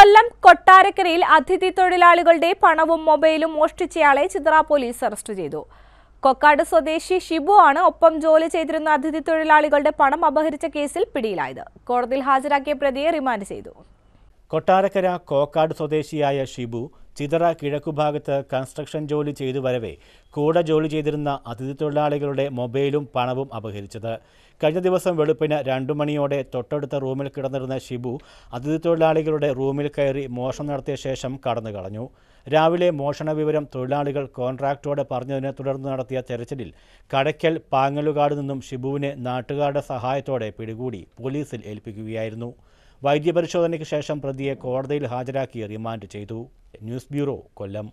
കൊല്ലം കൊട്ടാരക്കരയിൽ അതിഥി തൊഴിലാളികളുടെ പണവും മൊബൈലും മോഷ്ടിച്ചയാളെ ചിത്ര പോലീസ് അറസ്റ്റ് ചെയ്തു കൊക്കാട് സ്വദേശി ഷിബു ആണ് ഒപ്പം ജോലി ചെയ്തിരുന്ന അതിഥി തൊഴിലാളികളുടെ പണം അപഹരിച്ച കേസിൽ പിടിയിലായത് കോടതിയിൽ ഹാജരാക്കിയ പ്രതിയെ റിമാൻഡ് ചെയ്തു കൊട്ടാരക്കര കോക്കാട് സ്വദേശിയായ ഷിബു ചിതറ കിഴക്കുഭാഗത്ത് കൺസ്ട്രക്ഷൻ ജോലി ചെയ്തു വരവേ കൂടെ ജോലി ചെയ്തിരുന്ന അതിഥി തൊഴിലാളികളുടെ മൊബൈലും പണവും അപഹരിച്ചത് കഴിഞ്ഞ ദിവസം വെളുപ്പിന് രണ്ടു മണിയോടെ തൊട്ടടുത്ത റൂമിൽ കിടന്നിരുന്ന ഷിബു അതിഥി തൊഴിലാളികളുടെ റൂമിൽ കയറി മോഷണം നടത്തിയ ശേഷം കടന്നു കളഞ്ഞു രാവിലെ മോഷണ വിവരം തൊഴിലാളികൾ കോൺട്രാക്ടറോട് പറഞ്ഞതിനെ തുടർന്ന് നടത്തിയ തെരച്ചിലിൽ കടയ്ക്കൽ പാങ്ങലുകാട് നിന്നും ഷിബുവിനെ നാട്ടുകാരുടെ സഹായത്തോടെ പിടികൂടി പോലീസിൽ ഏൽപ്പിക്കുകയായിരുന്നു വൈദ്യപരിശോധനയ്ക്ക് ശേഷം പ്രതിയെ കോടതിയിൽ ഹാജരാക്കി റിമാൻഡ് ചെയ്തു ന്യൂസ് ബ്യൂറോ കൊല്ലം